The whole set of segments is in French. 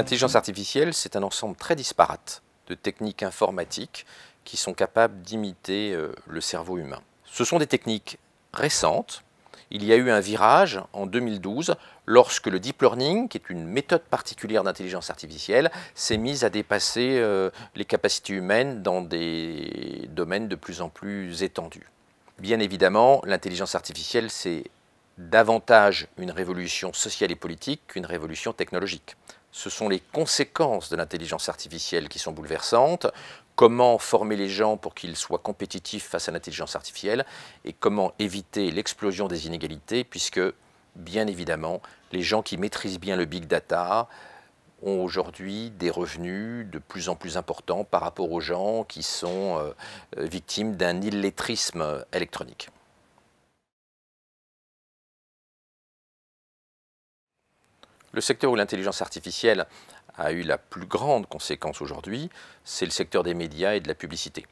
L'intelligence artificielle, c'est un ensemble très disparate de techniques informatiques qui sont capables d'imiter euh, le cerveau humain. Ce sont des techniques récentes. Il y a eu un virage en 2012 lorsque le deep learning, qui est une méthode particulière d'intelligence artificielle, s'est mise à dépasser euh, les capacités humaines dans des domaines de plus en plus étendus. Bien évidemment, l'intelligence artificielle, c'est davantage une révolution sociale et politique qu'une révolution technologique ce sont les conséquences de l'intelligence artificielle qui sont bouleversantes, comment former les gens pour qu'ils soient compétitifs face à l'intelligence artificielle et comment éviter l'explosion des inégalités, puisque, bien évidemment, les gens qui maîtrisent bien le big data ont aujourd'hui des revenus de plus en plus importants par rapport aux gens qui sont euh, victimes d'un illettrisme électronique. Le secteur où l'intelligence artificielle a eu la plus grande conséquence aujourd'hui, c'est le secteur des médias et de la publicité.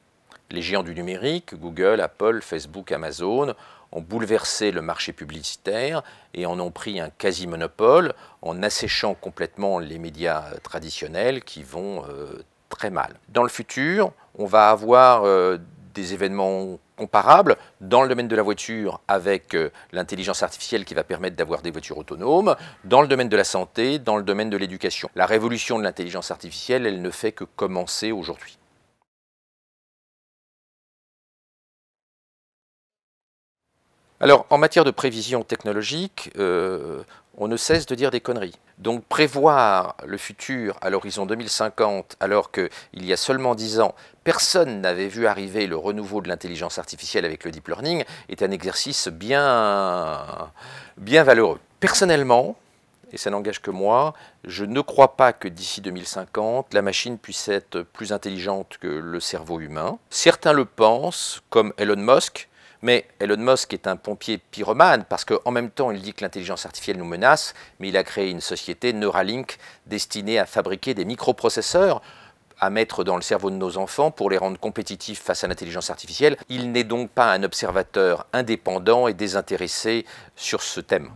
Les géants du numérique, Google, Apple, Facebook, Amazon, ont bouleversé le marché publicitaire et en ont pris un quasi-monopole en asséchant complètement les médias euh, traditionnels qui vont euh, très mal. Dans le futur, on va avoir euh, des événements comparable dans le domaine de la voiture avec euh, l'intelligence artificielle qui va permettre d'avoir des voitures autonomes, dans le domaine de la santé, dans le domaine de l'éducation. La révolution de l'intelligence artificielle, elle ne fait que commencer aujourd'hui. Alors, en matière de prévision technologique, euh, on ne cesse de dire des conneries. Donc prévoir le futur à l'horizon 2050, alors qu'il y a seulement 10 ans, personne n'avait vu arriver le renouveau de l'intelligence artificielle avec le deep learning, est un exercice bien, bien valeureux. Personnellement, et ça n'engage que moi, je ne crois pas que d'ici 2050, la machine puisse être plus intelligente que le cerveau humain. Certains le pensent, comme Elon Musk, mais Elon Musk est un pompier pyromane parce qu'en même temps, il dit que l'intelligence artificielle nous menace, mais il a créé une société, Neuralink, destinée à fabriquer des microprocesseurs à mettre dans le cerveau de nos enfants pour les rendre compétitifs face à l'intelligence artificielle. Il n'est donc pas un observateur indépendant et désintéressé sur ce thème.